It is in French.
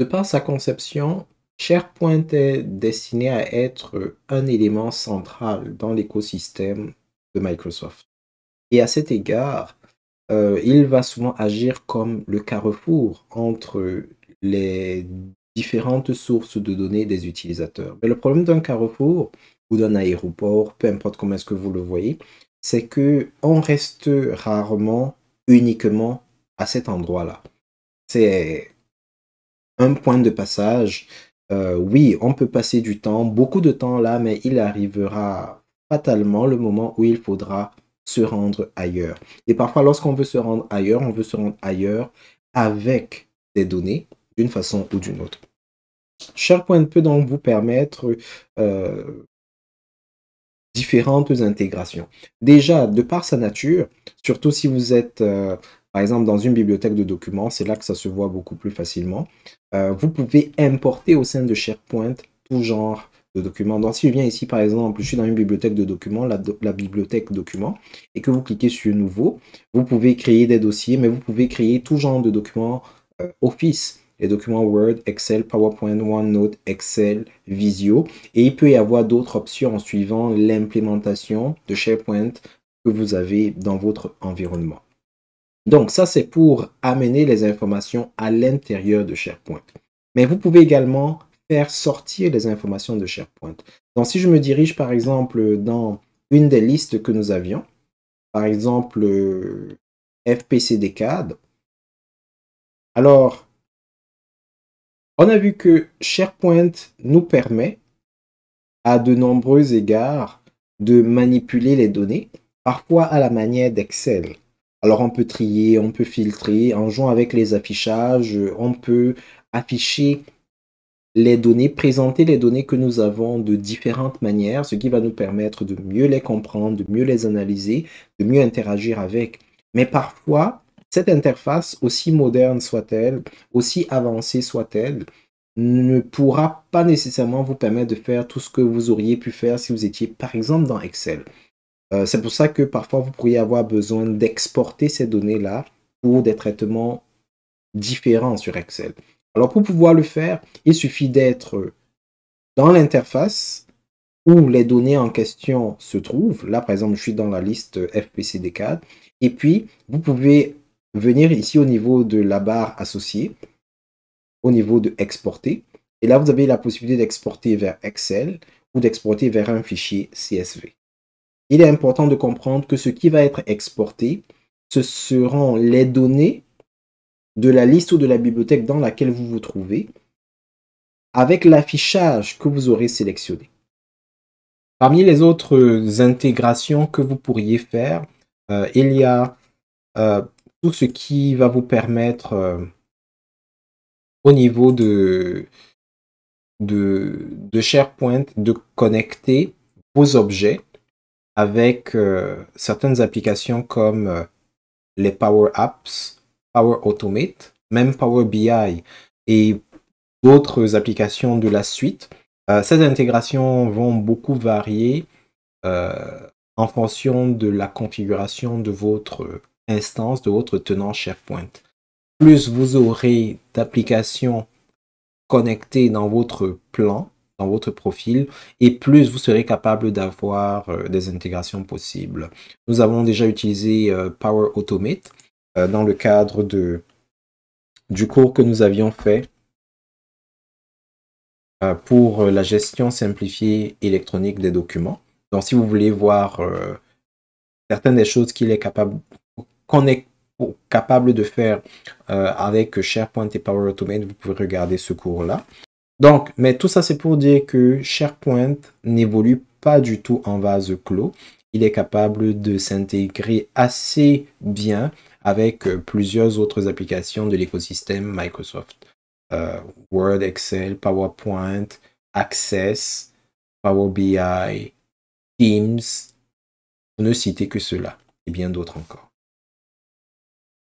De par sa conception, SharePoint est destiné à être un élément central dans l'écosystème de Microsoft. Et à cet égard, euh, il va souvent agir comme le carrefour entre les différentes sources de données des utilisateurs. Mais le problème d'un carrefour ou d'un aéroport, peu importe comment est-ce que vous le voyez, c'est que on reste rarement uniquement à cet endroit-là. C'est un point de passage. Euh, oui, on peut passer du temps, beaucoup de temps là, mais il arrivera fatalement le moment où il faudra se rendre ailleurs. Et parfois, lorsqu'on veut se rendre ailleurs, on veut se rendre ailleurs avec des données, d'une façon ou d'une autre. SharePoint peut donc vous permettre euh, différentes intégrations. Déjà, de par sa nature, surtout si vous êtes euh, par exemple, dans une bibliothèque de documents, c'est là que ça se voit beaucoup plus facilement. Euh, vous pouvez importer au sein de SharePoint tout genre de documents. Donc si je viens ici, par exemple, je suis dans une bibliothèque de documents, la, bibliothèque documents, et que vous cliquez sur Nouveau, vous pouvez créer des dossiers, mais vous pouvez créer tout genre de documents euh, Office les documents Word, Excel, PowerPoint, OneNote, Excel, Visio. Et il peut y avoir d'autres options en suivant l'implémentation de SharePoint que vous avez dans votre environnement. Donc ça, c'est pour amener les informations à l'intérieur de SharePoint. Mais vous pouvez également faire sortir les informations de SharePoint. Donc si je me dirige par exemple dans une des listes que nous avions, par exemple euh, FPC alors on a vu que SharePoint nous permet à de nombreux égards de manipuler les données, parfois à la manière d'Excel. Alors on peut trier, on peut filtrer, en jouant avec les affichages, on peut afficher les données, présenter les données que nous avons de différentes manières, ce qui va nous permettre de mieux les comprendre, de mieux les analyser, de mieux interagir avec. Mais parfois, cette interface, aussi moderne soit-elle, aussi avancée soit-elle, ne pourra pas nécessairement vous permettre de faire tout ce que vous auriez pu faire si vous étiez par exemple dans Excel. Euh, c'est pour ça que parfois vous pourriez avoir besoin d'exporter ces données-là pour des traitements différents sur Excel. Alors pour pouvoir le faire, il suffit d'être dans l'interface où les données en question se trouvent. Là, par exemple, je suis dans la liste FPCD4. Et puis, vous pouvez venir ici au niveau de la barre associée, au niveau de exporter. Et là, vous avez la possibilité d'exporter vers Excel ou d'exporter vers un fichier CSV il est important de comprendre que ce qui va être exporté, ce seront les données de la liste ou de la bibliothèque dans laquelle vous vous trouvez avec l'affichage que vous aurez sélectionné. Parmi les autres euh, intégrations que vous pourriez faire, euh, il y a euh, tout ce qui va vous permettre au niveau de, de, de SharePoint de connecter vos objets avec euh, certaines applications comme euh, les Power Apps, Power Automate, même Power BI et d'autres applications de la suite. Euh, ces intégrations vont beaucoup varier en fonction de la configuration de votre instance, de votre tenant SharePoint. Plus vous aurez d'applications connectées dans votre plan, votre profil et plus vous serez capable d'avoir euh, des intégrations possibles. Nous avons déjà utilisé euh, Power Automate euh, dans le cadre de, du cours que nous avions fait pour la gestion simplifiée électronique des documents. Donc si vous voulez voir certaines des choses qu'il est capable qu'on est capable de faire avec SharePoint et Power Automate, vous pouvez regarder ce cours-là. Donc, mais tout ça, c'est pour dire que SharePoint n'évolue pas du tout en vase clos. Il est capable de s'intégrer assez bien avec euh, plusieurs autres applications de l'écosystème Microsoft. Euh, Word, Excel, PowerPoint, Access, Power BI, Teams, ne citer que cela et bien d'autres encore.